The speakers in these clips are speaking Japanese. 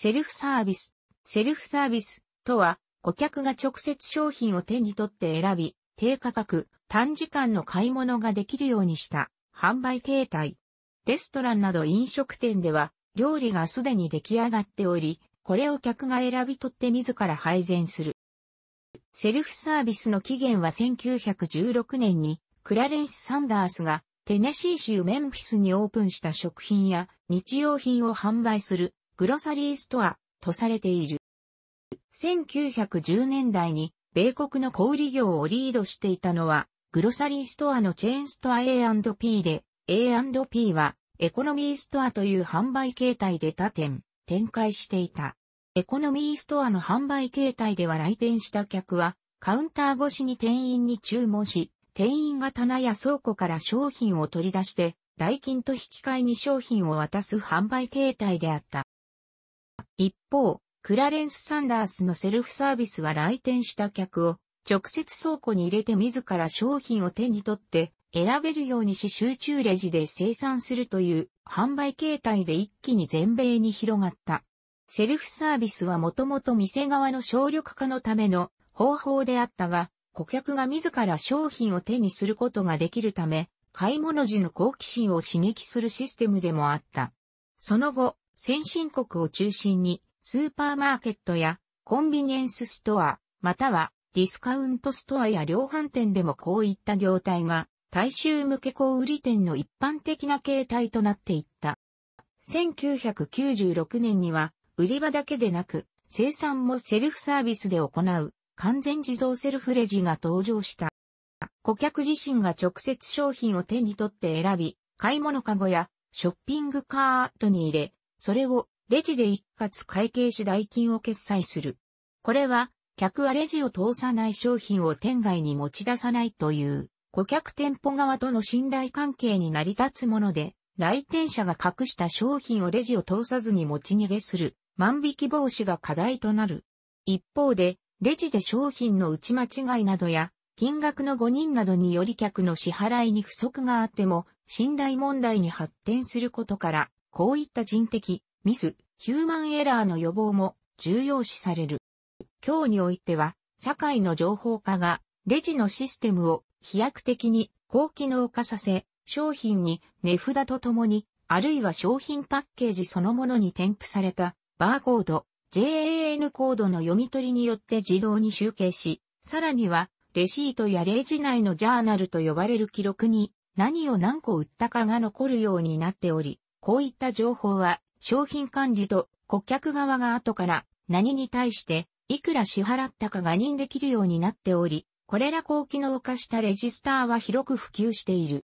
セルフサービス。セルフサービスとは、顧客が直接商品を手に取って選び、低価格、短時間の買い物ができるようにした販売形態。レストランなど飲食店では、料理がすでに出来上がっており、これを客が選び取って自ら配膳する。セルフサービスの起源は1916年に、クラレンス・サンダースがテネシー州メンフィスにオープンした食品や日用品を販売するグロサリーストアとされている。1910年代に米国の小売業をリードしていたのは、グロサリーストアのチェーンストア A&P で、A&P はエコノミーストアという販売形態で他店、展開していた。エコノミーストアの販売形態では来店した客は、カウンター越しに店員に注文し、店員が棚や倉庫から商品を取り出して、代金と引き換えに商品を渡す販売形態であった。一方、クラレンス・サンダースのセルフサービスは来店した客を直接倉庫に入れて自ら商品を手に取って選べるようにし集中レジで生産するという販売形態で一気に全米に広がった。セルフサービスはもともと店側の省力化のための方法であったが、顧客が自ら商品を手にすることができるため、買い物時の好奇心を刺激するシステムでもあった。その後、先進国を中心にスーパーマーケットやコンビニエンスストア、またはディスカウントストアや量販店でもこういった業態が大衆向け小売店の一般的な形態となっていった。1996年には売り場だけでなく生産もセルフサービスで行う完全自動セルフレジが登場した。顧客自身が直接商品を手に取って選び、買い物カゴやショッピングカートに入れ、それをレジで一括会計し代金を決済する。これは、客はレジを通さない商品を店外に持ち出さないという、顧客店舗側との信頼関係に成り立つもので、来店者が隠した商品をレジを通さずに持ち逃げする、万引き防止が課題となる。一方で、レジで商品の打ち間違いなどや、金額の誤認などにより客の支払いに不足があっても、信頼問題に発展することから、こういった人的、ミス、ヒューマンエラーの予防も重要視される。今日においては、社会の情報化が、レジのシステムを飛躍的に高機能化させ、商品に値札とともに、あるいは商品パッケージそのものに添付された、バーコード、JAN コードの読み取りによって自動に集計し、さらには、レシートやレジ内のジャーナルと呼ばれる記録に、何を何個売ったかが残るようになっており、こういった情報は商品管理と顧客側が後から何に対していくら支払ったかが認できるようになっており、これら高機能化したレジスターは広く普及している。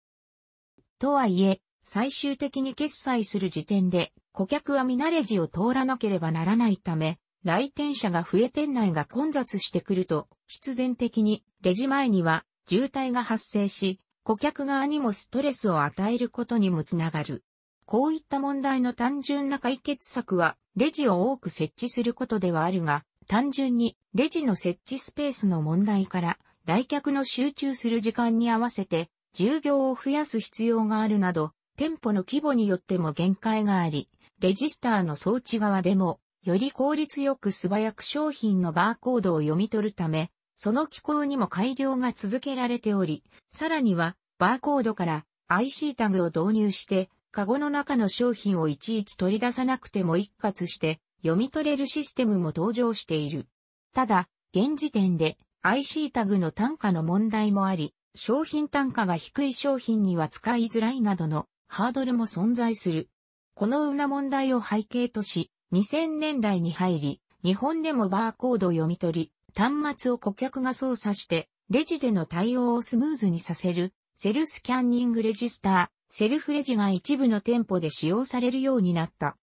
とはいえ、最終的に決済する時点で顧客は皆レジを通らなければならないため、来店者が増え店内が混雑してくると、必然的にレジ前には渋滞が発生し、顧客側にもストレスを与えることにもつながる。こういった問題の単純な解決策は、レジを多く設置することではあるが、単純にレジの設置スペースの問題から、来客の集中する時間に合わせて、従業を増やす必要があるなど、店舗の規模によっても限界があり、レジスターの装置側でも、より効率よく素早く商品のバーコードを読み取るため、その機構にも改良が続けられており、さらには、バーコードから IC タグを導入して、カゴの中の商品をいちいち取り出さなくても一括して読み取れるシステムも登場している。ただ、現時点で IC タグの単価の問題もあり、商品単価が低い商品には使いづらいなどのハードルも存在する。このうな問題を背景とし、2000年代に入り、日本でもバーコードを読み取り、端末を顧客が操作して、レジでの対応をスムーズにさせる、セルスキャンニングレジスタセルフレジが一部の店舗で使用されるようになった。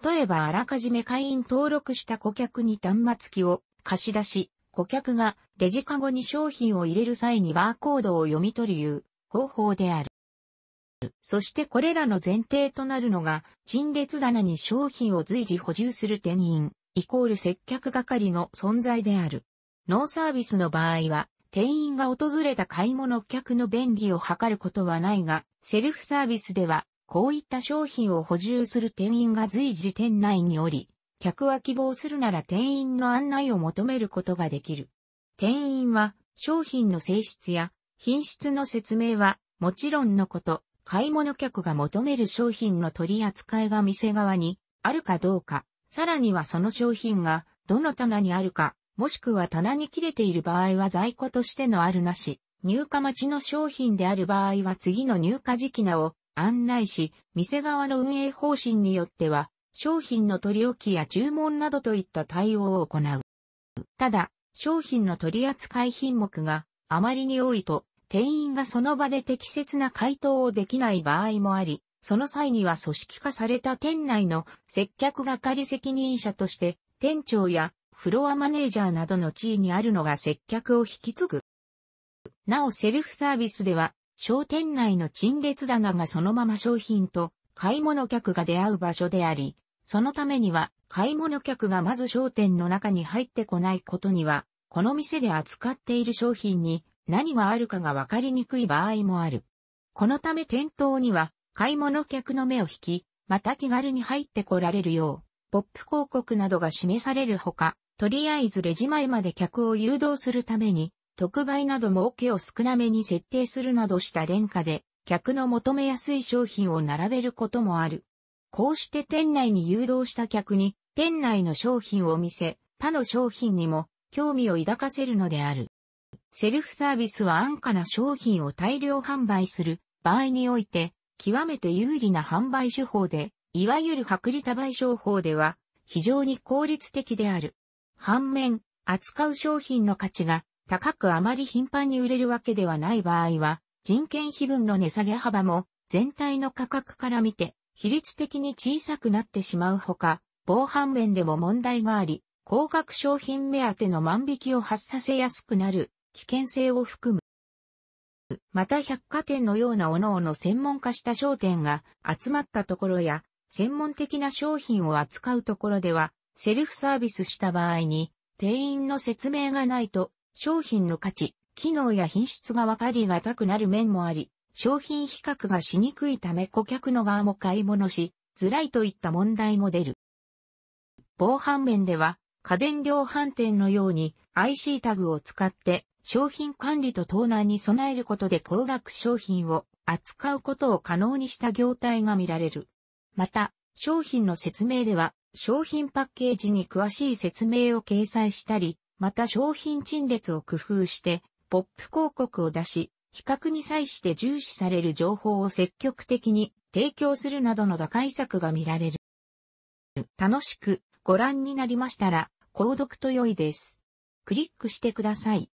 例えばあらかじめ会員登録した顧客に端末機を貸し出し、顧客がレジカゴに商品を入れる際にバーコードを読み取るいう方法である。そしてこれらの前提となるのが、陳列棚に商品を随時補充する店員、イコール接客係の存在である。ノーサービスの場合は、店員が訪れた買い物客の便宜を図ることはないが、セルフサービスでは、こういった商品を補充する店員が随時店内におり、客は希望するなら店員の案内を求めることができる。店員は商品の性質や品質の説明はもちろんのこと、買い物客が求める商品の取り扱いが店側にあるかどうか、さらにはその商品がどの棚にあるか、もしくは棚に切れている場合は在庫としてのあるなし、入荷待ちの商品である場合は次の入荷時期なを案内し、店側の運営方針によっては、商品の取り置きや注文などといった対応を行う。ただ、商品の取扱い品目があまりに多いと、店員がその場で適切な回答をできない場合もあり、その際には組織化された店内の接客係責任者として、店長やフロアマネージャーなどの地位にあるのが接客を引き継ぐ。なおセルフサービスでは、商店内の陳列棚がそのまま商品と買い物客が出会う場所であり、そのためには買い物客がまず商店の中に入ってこないことには、この店で扱っている商品に何があるかがわかりにくい場合もある。このため店頭には買い物客の目を引き、また気軽に入ってこられるよう、ポップ広告などが示されるほか、とりあえずレジ前まで客を誘導するために、特売など儲けを少なめに設定するなどした廉価で、客の求めやすい商品を並べることもある。こうして店内に誘導した客に、店内の商品を見せ、他の商品にも興味を抱かせるのである。セルフサービスは安価な商品を大量販売する場合において、極めて有利な販売手法で、いわゆる薄利多売商法では非常に効率的である。反面、扱う商品の価値が高くあまり頻繁に売れるわけではない場合は、人件費分の値下げ幅も全体の価格から見て比率的に小さくなってしまうほか、防犯面でも問題があり、高額商品目当ての万引きを発させやすくなる危険性を含む。また百貨店のような各々専門化した商店が集まったところや、専門的な商品を扱うところでは、セルフサービスした場合に、店員の説明がないと商品の価値、機能や品質が分かりがたくなる面もあり、商品比較がしにくいため顧客の側も買い物し、づらいといった問題も出る。防犯面では、家電量販店のように IC タグを使って商品管理と盗難に備えることで高額商品を扱うことを可能にした業態が見られる。また、商品の説明では、商品パッケージに詳しい説明を掲載したり、また商品陳列を工夫して、ポップ広告を出し、比較に際して重視される情報を積極的に提供するなどの打開策が見られる。楽しくご覧になりましたら、購読と良いです。クリックしてください。